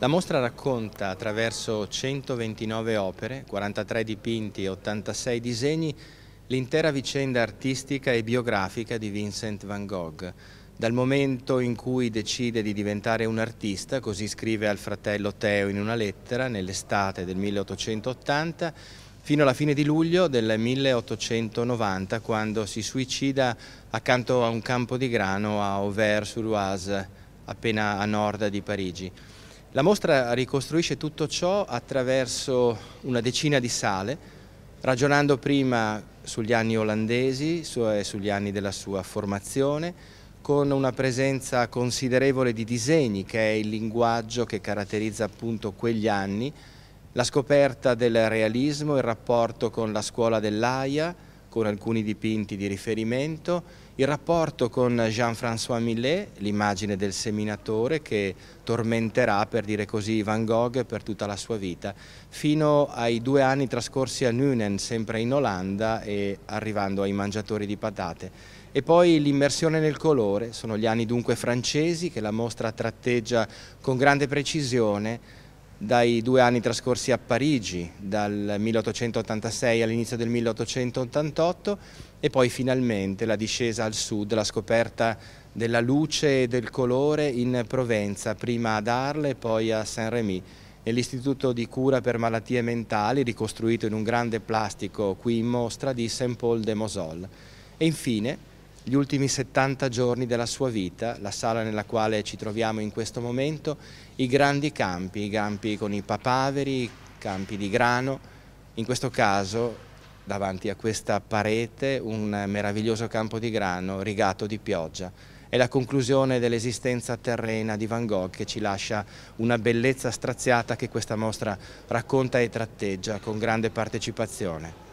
La mostra racconta attraverso 129 opere, 43 dipinti e 86 disegni l'intera vicenda artistica e biografica di Vincent van Gogh. Dal momento in cui decide di diventare un artista, così scrive al fratello Teo in una lettera nell'estate del 1880, fino alla fine di luglio del 1890 quando si suicida accanto a un campo di grano a Auvers-sur-Oise, appena a nord di Parigi. La mostra ricostruisce tutto ciò attraverso una decina di sale, ragionando prima sugli anni olandesi e eh, sugli anni della sua formazione, con una presenza considerevole di disegni, che è il linguaggio che caratterizza appunto quegli anni, la scoperta del realismo, il rapporto con la scuola dell'AIA, con alcuni dipinti di riferimento, il rapporto con Jean-François Millet, l'immagine del seminatore che tormenterà, per dire così, Van Gogh per tutta la sua vita, fino ai due anni trascorsi a Nuenen, sempre in Olanda, e arrivando ai mangiatori di patate. E poi l'immersione nel colore, sono gli anni dunque francesi che la mostra tratteggia con grande precisione, dai due anni trascorsi a Parigi, dal 1886 all'inizio del 1888 e poi finalmente la discesa al sud, la scoperta della luce e del colore in Provenza, prima ad Arles e poi a Saint-Rémy. Nell'istituto di cura per malattie mentali, ricostruito in un grande plastico qui in mostra di Saint-Paul de Mosol. E infine, gli ultimi 70 giorni della sua vita, la sala nella quale ci troviamo in questo momento, i grandi campi, i campi con i papaveri, i campi di grano, in questo caso davanti a questa parete un meraviglioso campo di grano rigato di pioggia. È la conclusione dell'esistenza terrena di Van Gogh che ci lascia una bellezza straziata che questa mostra racconta e tratteggia con grande partecipazione.